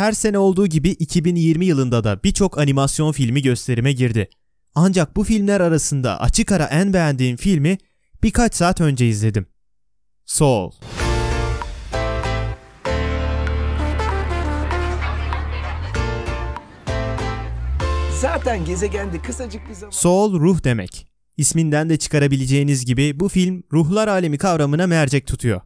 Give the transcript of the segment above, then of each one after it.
Her sene olduğu gibi 2020 yılında da birçok animasyon filmi gösterime girdi. Ancak bu filmler arasında açık ara en beğendiğim filmi birkaç saat önce izledim. Soul. Zaten gezegende kısacık bir zaman... Soul ruh demek. İsminden de çıkarabileceğiniz gibi bu film ruhlar alemi kavramına mercek tutuyor.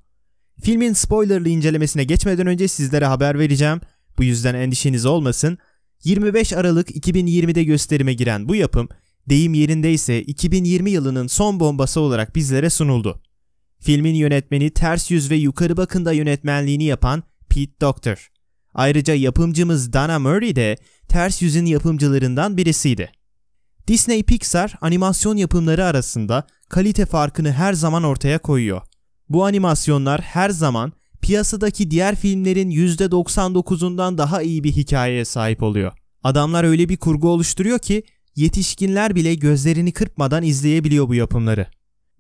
Filmin spoilerlı incelemesine geçmeden önce sizlere haber vereceğim bu yüzden endişeniz olmasın. 25 Aralık 2020'de gösterime giren bu yapım deyim yerindeyse 2020 yılının son bombası olarak bizlere sunuldu. Filmin yönetmeni Ters Yüz ve Yukarı Bakın'da yönetmenliğini yapan Pete Doctor. Ayrıca yapımcımız Dana Murray de Ters Yüz'ün yapımcılarından birisiydi. Disney Pixar animasyon yapımları arasında kalite farkını her zaman ortaya koyuyor. Bu animasyonlar her zaman piyasadaki diğer filmlerin %99'undan daha iyi bir hikayeye sahip oluyor. Adamlar öyle bir kurgu oluşturuyor ki yetişkinler bile gözlerini kırpmadan izleyebiliyor bu yapımları.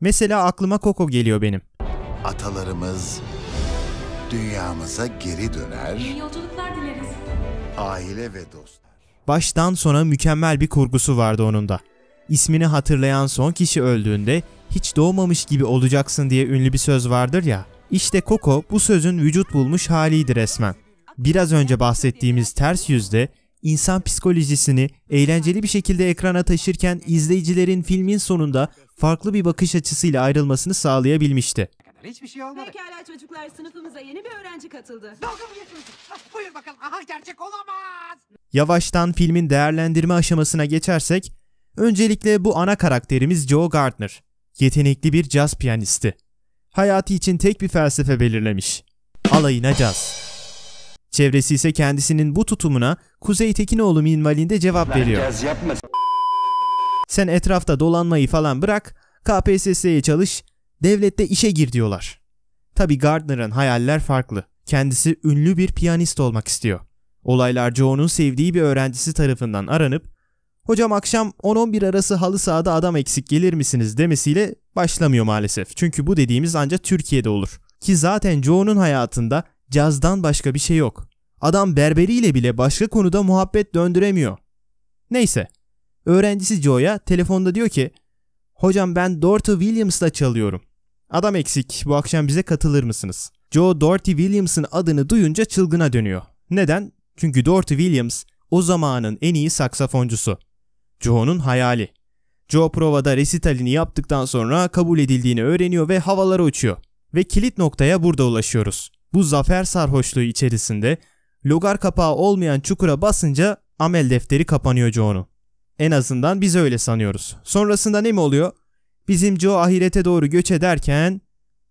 Mesela aklıma Coco geliyor benim. Atalarımız dünyamıza geri döner. İyi yolculuklar dileriz. Aile ve dostlar. Baştan sona mükemmel bir kurgusu vardı onun da. İsmini hatırlayan son kişi öldüğünde hiç doğmamış gibi olacaksın diye ünlü bir söz vardır ya. İşte Coco bu sözün vücut bulmuş haliydi resmen. Biraz önce bahsettiğimiz ters yüzde insan psikolojisini eğlenceli bir şekilde ekrana taşırken izleyicilerin filmin sonunda farklı bir bakış açısıyla ayrılmasını sağlayabilmişti. Hiçbir şey olmadı. Pekala çocuklar sınıfımıza yeni bir öğrenci katıldı. Dalga mı geçiyorsun? Ah, buyur bakalım. Aha gerçek olamaz. Yavaştan filmin değerlendirme aşamasına geçersek, öncelikle bu ana karakterimiz Joe Gardner. Yetenekli bir caz piyanisti hayatı için tek bir felsefe belirlemiş. Alayına caz. Çevresi ise kendisinin bu tutumuna Kuzey Tekinoğlu minvalinde cevap veriyor. Sen etrafta dolanmayı falan bırak, KPSS'ye çalış, devlette işe gir diyorlar. Tabi Gardner'ın hayaller farklı. Kendisi ünlü bir piyanist olmak istiyor. Olaylar Joe'nun sevdiği bir öğrencisi tarafından aranıp hocam akşam 10-11 arası halı sahada adam eksik gelir misiniz demesiyle başlamıyor maalesef. Çünkü bu dediğimiz ancak Türkiye'de olur. Ki zaten Joe'nun hayatında cazdan başka bir şey yok. Adam berberiyle bile başka konuda muhabbet döndüremiyor. Neyse. Öğrencisi Joe'ya telefonda diyor ki Hocam ben Dorothy Williams'la çalıyorum. Adam eksik bu akşam bize katılır mısınız? Joe Dorothy Williams'ın adını duyunca çılgına dönüyor. Neden? Çünkü Dorothy Williams o zamanın en iyi saksafoncusu. Joe'nun hayali. Joe provada resitalini yaptıktan sonra kabul edildiğini öğreniyor ve havalara uçuyor. Ve kilit noktaya burada ulaşıyoruz. Bu zafer sarhoşluğu içerisinde logar kapağı olmayan çukura basınca amel defteri kapanıyor Joe'nun. En azından biz öyle sanıyoruz. Sonrasında ne mi oluyor? Bizim Joe ahirete doğru göç ederken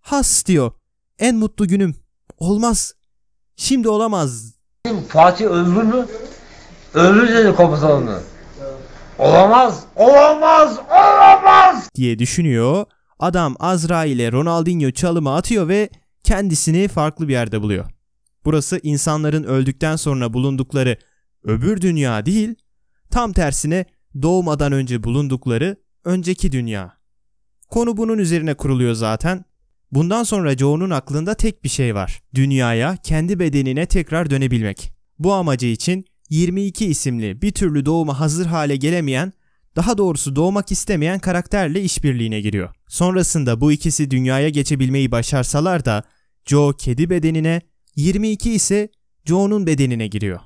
has diyor. En mutlu günüm. Olmaz. Şimdi olamaz. Fatih öldü mü? Öldü dedi komutanını. Olamaz, olamaz, olamaz diye düşünüyor. Adam Azra ile Ronaldinho çalımı atıyor ve kendisini farklı bir yerde buluyor. Burası insanların öldükten sonra bulundukları öbür dünya değil, tam tersine doğmadan önce bulundukları önceki dünya. Konu bunun üzerine kuruluyor zaten. Bundan sonra Joe'nun aklında tek bir şey var. Dünyaya, kendi bedenine tekrar dönebilmek. Bu amacı için 22 isimli bir türlü doğuma hazır hale gelemeyen, daha doğrusu doğmak istemeyen karakterle işbirliğine giriyor. Sonrasında bu ikisi dünyaya geçebilmeyi başarsalar da Joe kedi bedenine, 22 ise Joe'nun bedenine giriyor.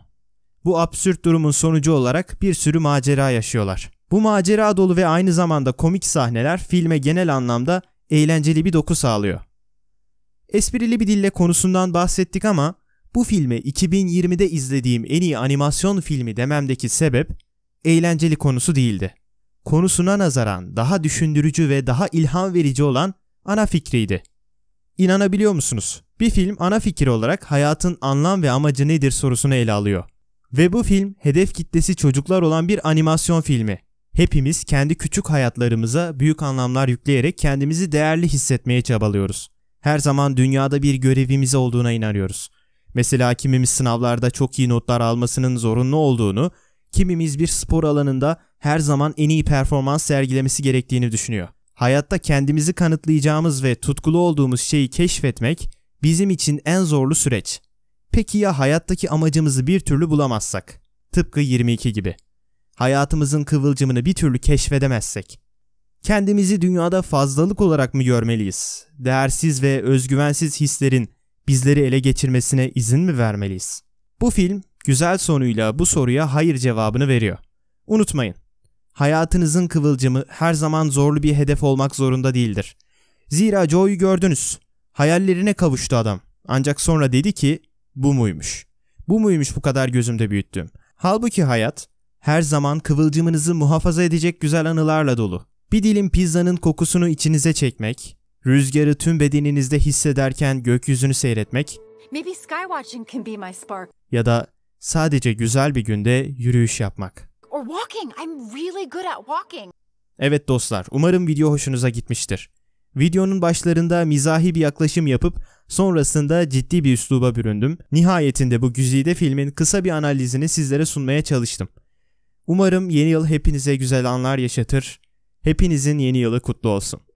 Bu absürt durumun sonucu olarak bir sürü macera yaşıyorlar. Bu macera dolu ve aynı zamanda komik sahneler filme genel anlamda eğlenceli bir doku sağlıyor. Esprili bir dille konusundan bahsettik ama bu filmi 2020'de izlediğim en iyi animasyon filmi dememdeki sebep eğlenceli konusu değildi. Konusuna nazaran daha düşündürücü ve daha ilham verici olan ana fikriydi. İnanabiliyor musunuz? Bir film ana fikir olarak hayatın anlam ve amacı nedir sorusunu ele alıyor. Ve bu film hedef kitlesi çocuklar olan bir animasyon filmi. Hepimiz kendi küçük hayatlarımıza büyük anlamlar yükleyerek kendimizi değerli hissetmeye çabalıyoruz. Her zaman dünyada bir görevimiz olduğuna inanıyoruz. Mesela kimimiz sınavlarda çok iyi notlar almasının zorunlu olduğunu, kimimiz bir spor alanında her zaman en iyi performans sergilemesi gerektiğini düşünüyor. Hayatta kendimizi kanıtlayacağımız ve tutkulu olduğumuz şeyi keşfetmek bizim için en zorlu süreç. Peki ya hayattaki amacımızı bir türlü bulamazsak? Tıpkı 22 gibi. Hayatımızın kıvılcımını bir türlü keşfedemezsek. Kendimizi dünyada fazlalık olarak mı görmeliyiz? Değersiz ve özgüvensiz hislerin bizleri ele geçirmesine izin mi vermeliyiz? Bu film güzel sonuyla bu soruya hayır cevabını veriyor. Unutmayın, hayatınızın kıvılcımı her zaman zorlu bir hedef olmak zorunda değildir. Zira Joe'yu gördünüz. Hayallerine kavuştu adam. Ancak sonra dedi ki bu muymuş? Bu muymuş bu kadar gözümde büyüttüm. Halbuki hayat her zaman kıvılcımınızı muhafaza edecek güzel anılarla dolu. Bir dilim pizzanın kokusunu içinize çekmek, Rüzgarı tüm bedeninizde hissederken gökyüzünü seyretmek ya da sadece güzel bir günde yürüyüş yapmak. Evet dostlar, umarım video hoşunuza gitmiştir. Videonun başlarında mizahi bir yaklaşım yapıp sonrasında ciddi bir üsluba büründüm. Nihayetinde bu güzide filmin kısa bir analizini sizlere sunmaya çalıştım. Umarım yeni yıl hepinize güzel anlar yaşatır. Hepinizin yeni yılı kutlu olsun.